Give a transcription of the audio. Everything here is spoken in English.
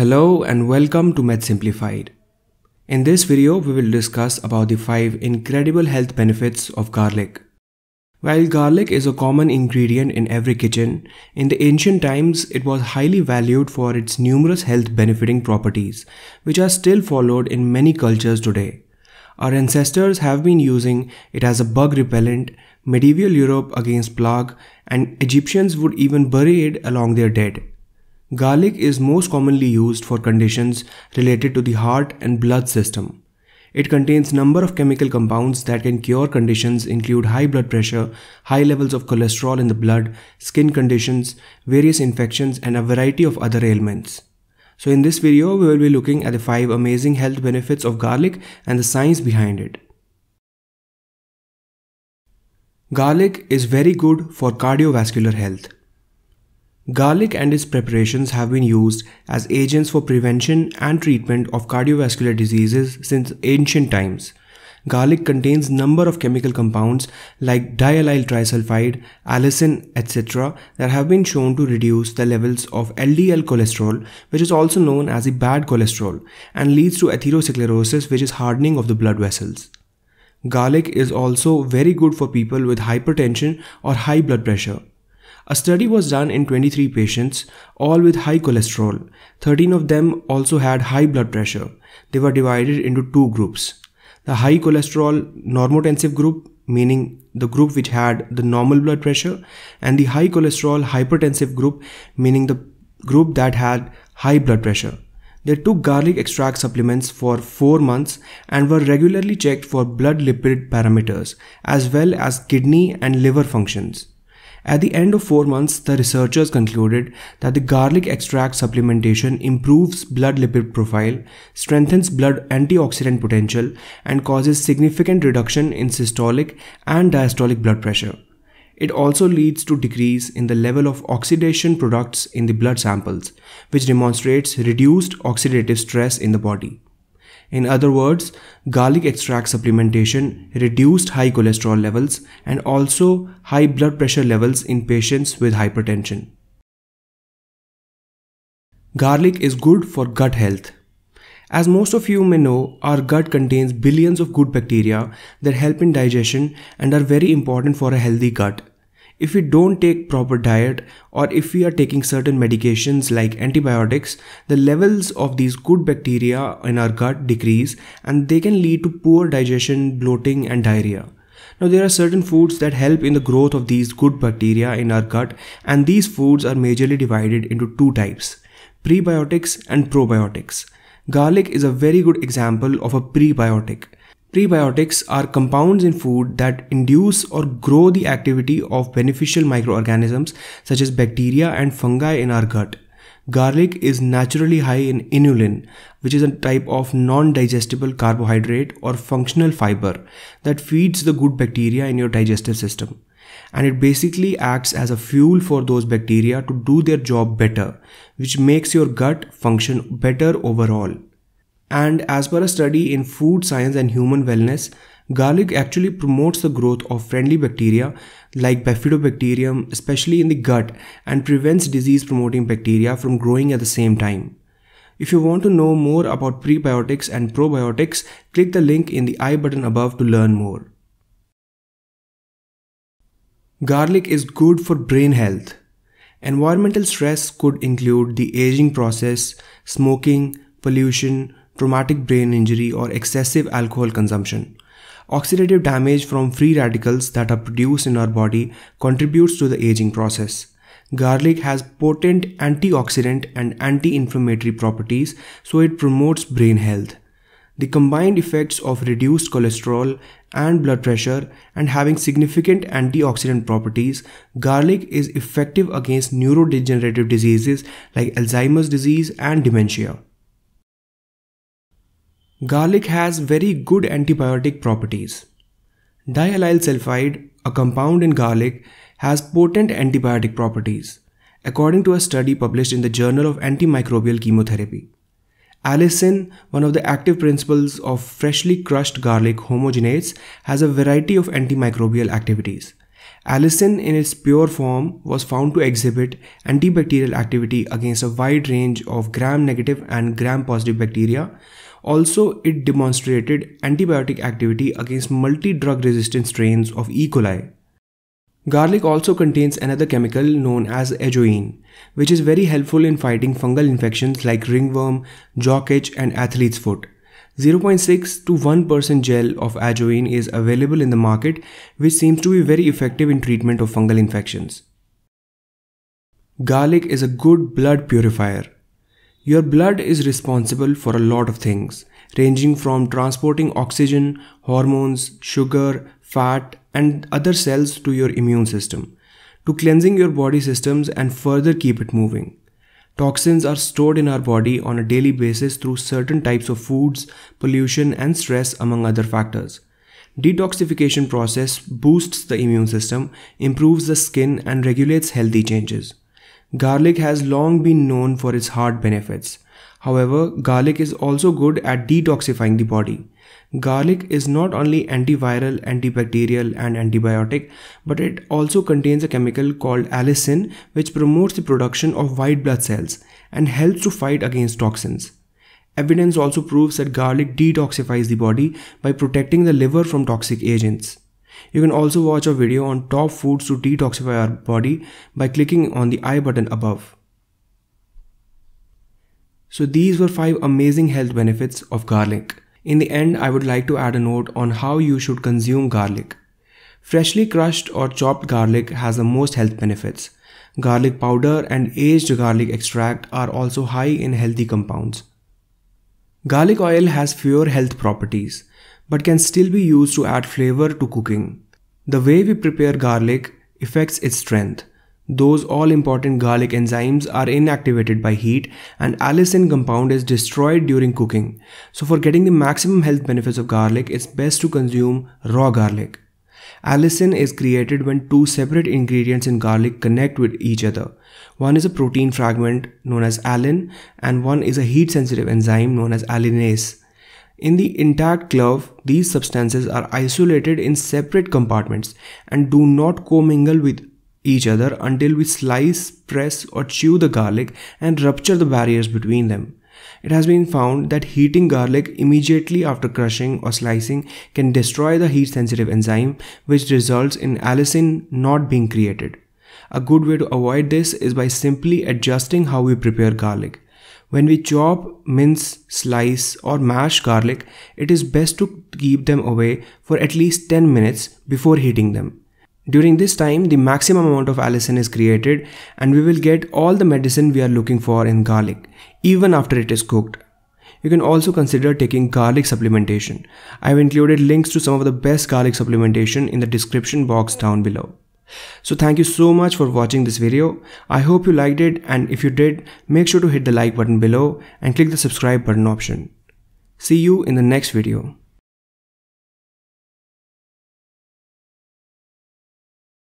Hello and welcome to Med Simplified. In this video, we will discuss about the 5 incredible health benefits of garlic. While garlic is a common ingredient in every kitchen, in the ancient times it was highly valued for its numerous health benefiting properties, which are still followed in many cultures today. Our ancestors have been using it as a bug repellent, medieval Europe against plague, and Egyptians would even bury it along their dead. Garlic is most commonly used for conditions related to the heart and blood system. It contains number of chemical compounds that can cure conditions include high blood pressure, high levels of cholesterol in the blood, skin conditions, various infections and a variety of other ailments. So in this video we will be looking at the 5 amazing health benefits of garlic and the science behind it. Garlic is very good for cardiovascular health. Garlic and its preparations have been used as agents for prevention and treatment of cardiovascular diseases since ancient times. Garlic contains number of chemical compounds like dialyl trisulfide, allicin, etc. that have been shown to reduce the levels of LDL cholesterol, which is also known as the bad cholesterol, and leads to atherosclerosis, which is hardening of the blood vessels. Garlic is also very good for people with hypertension or high blood pressure a study was done in 23 patients, all with high cholesterol. 13 of them also had high blood pressure. They were divided into two groups. The high cholesterol normotensive group, meaning the group which had the normal blood pressure, and the high cholesterol hypertensive group, meaning the group that had high blood pressure. They took garlic extract supplements for 4 months and were regularly checked for blood lipid parameters as well as kidney and liver functions. At the end of 4 months, the researchers concluded that the garlic extract supplementation improves blood lipid profile, strengthens blood antioxidant potential, and causes significant reduction in systolic and diastolic blood pressure. It also leads to decrease in the level of oxidation products in the blood samples, which demonstrates reduced oxidative stress in the body. In other words, garlic extract supplementation reduced high cholesterol levels and also high blood pressure levels in patients with hypertension. Garlic is good for gut health. As most of you may know, our gut contains billions of good bacteria that help in digestion and are very important for a healthy gut. If we don't take proper diet or if we are taking certain medications like antibiotics, the levels of these good bacteria in our gut decrease and they can lead to poor digestion, bloating and diarrhea. Now there are certain foods that help in the growth of these good bacteria in our gut and these foods are majorly divided into two types, prebiotics and probiotics. Garlic is a very good example of a prebiotic. Prebiotics are compounds in food that induce or grow the activity of beneficial microorganisms such as bacteria and fungi in our gut. Garlic is naturally high in inulin, which is a type of non-digestible carbohydrate or functional fiber that feeds the good bacteria in your digestive system. And it basically acts as a fuel for those bacteria to do their job better, which makes your gut function better overall. And as per a study in Food Science and Human Wellness, garlic actually promotes the growth of friendly bacteria like bifidobacterium, especially in the gut, and prevents disease promoting bacteria from growing at the same time. If you want to know more about prebiotics and probiotics, click the link in the i button above to learn more. Garlic is good for brain health. Environmental stress could include the aging process, smoking, pollution, traumatic brain injury, or excessive alcohol consumption. Oxidative damage from free radicals that are produced in our body contributes to the aging process. Garlic has potent antioxidant and anti-inflammatory properties, so it promotes brain health. The combined effects of reduced cholesterol and blood pressure and having significant antioxidant properties, garlic is effective against neurodegenerative diseases like Alzheimer's disease and dementia. Garlic has very good antibiotic properties. Dialyl sulfide, a compound in garlic, has potent antibiotic properties, according to a study published in the Journal of Antimicrobial Chemotherapy. Allicin, one of the active principles of freshly crushed garlic homogenates, has a variety of antimicrobial activities. Allicin in its pure form was found to exhibit antibacterial activity against a wide range of gram-negative and gram-positive bacteria, also, it demonstrated antibiotic activity against multi-drug resistant strains of E. coli. Garlic also contains another chemical known as ajoin, which is very helpful in fighting fungal infections like ringworm, jock itch and athlete's foot. 0.6 to 1% gel of ajoin is available in the market which seems to be very effective in treatment of fungal infections. Garlic is a good blood purifier. Your blood is responsible for a lot of things, ranging from transporting oxygen, hormones, sugar, fat, and other cells to your immune system, to cleansing your body systems and further keep it moving. Toxins are stored in our body on a daily basis through certain types of foods, pollution, and stress, among other factors. Detoxification process boosts the immune system, improves the skin, and regulates healthy changes. Garlic has long been known for its heart benefits. However, garlic is also good at detoxifying the body. Garlic is not only antiviral, antibacterial and antibiotic, but it also contains a chemical called allicin which promotes the production of white blood cells and helps to fight against toxins. Evidence also proves that garlic detoxifies the body by protecting the liver from toxic agents. You can also watch a video on top foods to detoxify our body by clicking on the I button above. So these were 5 amazing health benefits of garlic. In the end, I would like to add a note on how you should consume garlic. Freshly crushed or chopped garlic has the most health benefits. Garlic powder and aged garlic extract are also high in healthy compounds. Garlic oil has fewer health properties but can still be used to add flavor to cooking. The way we prepare garlic affects its strength. Those all important garlic enzymes are inactivated by heat and allicin compound is destroyed during cooking. So for getting the maximum health benefits of garlic, it's best to consume raw garlic. Allicin is created when two separate ingredients in garlic connect with each other. One is a protein fragment known as allin and one is a heat sensitive enzyme known as allinase. In the intact glove, these substances are isolated in separate compartments and do not commingle with each other until we slice, press or chew the garlic and rupture the barriers between them. It has been found that heating garlic immediately after crushing or slicing can destroy the heat sensitive enzyme which results in allicin not being created. A good way to avoid this is by simply adjusting how we prepare garlic. When we chop, mince, slice or mash garlic, it is best to keep them away for at least 10 minutes before heating them. During this time, the maximum amount of allicin is created and we will get all the medicine we are looking for in garlic, even after it is cooked. You can also consider taking garlic supplementation. I have included links to some of the best garlic supplementation in the description box down below. So thank you so much for watching this video. I hope you liked it and if you did, make sure to hit the like button below and click the subscribe button option. See you in the next video.